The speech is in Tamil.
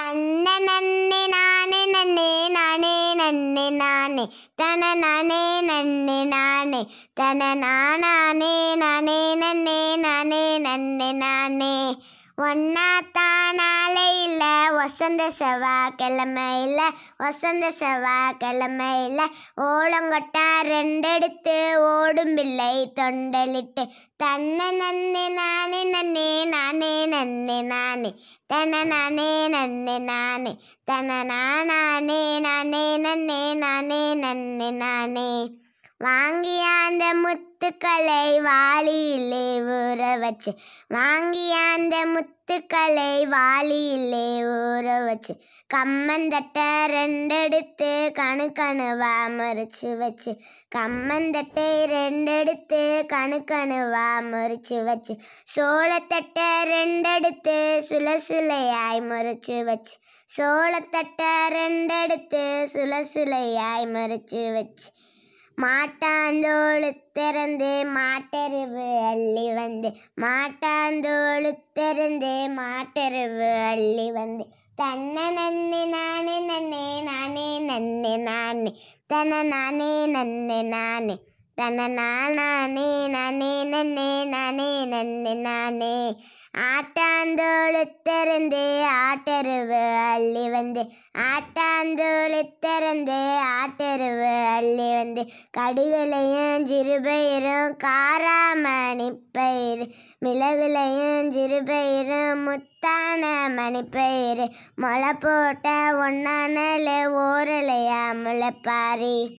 தன்ன நன்னே நானே நன்னே நானே நன்னே நானே தன நானே நன்னே நானே தன நானே நானே நன்னே நானே நன்னே நானே ஒன்னாத்தானாலே இல்லை வசந்த செவ்வாய்க்கிழமையில் வசந்த செவ்வாய்க்கிழமையில் ஓலங்கொட்டா ரெண்டெடுத்து ஓடும் பிள்ளை தொண்டலிட்டு தன்ன நன்னே நானே நன்னே நன்னே நானே தன நானே நன்னே நானே தன நானே நானே நன்னே நானே நன்னே நானே வாங்கிய அந்த முத்துக்களை வாளியிலே ஊற வச்சு வாங்கிய அந்த முத்துக்களை வாளியிலே வச்சு கம்மந்தட்டை ரெண்டெடுத்து கணு கணுவா முறிச்சு வச்சு கம்மந்தட்டை ரெண்டெடுத்து கணு கணுவா முறிச்சு வச்சு சோளத்தட்டை ரெண்டெடுத்து சுல சுலையாய் முறிச்சு வச்சு சோளத்தட்டை ரெண்டெடுத்து சுல சுலையாய் முறிச்சு வச்சு மாட்டாந்தோடு திறந்து மாட்டெருவு அள்ளி வந்து மாட்டாந்தோடு திறந்து மாட்டெருவு அள்ளி வந்து தன்ன நன்னு நானே நன்னே நானே நன்னு நானே தன நானே நன்னே நானே தன நானே நானே நன்னே நானே நன்னே நானே ஆட்டாந்தோளுத்தருந்து ஆட்டருவு அள்ளி வந்து ஆட்டாந்தோளுத்தருந்து ஆட்டருவு அள்ளி வந்து கடுகுலையும் சிறுபயிரும் காராமணிப்பயிறு மிளகுலையும் சிறுபயிரும் முத்தான மணிப்பயிறு முளை போட்ட ஒன்னானல ஓரலையா முளைப்பாரி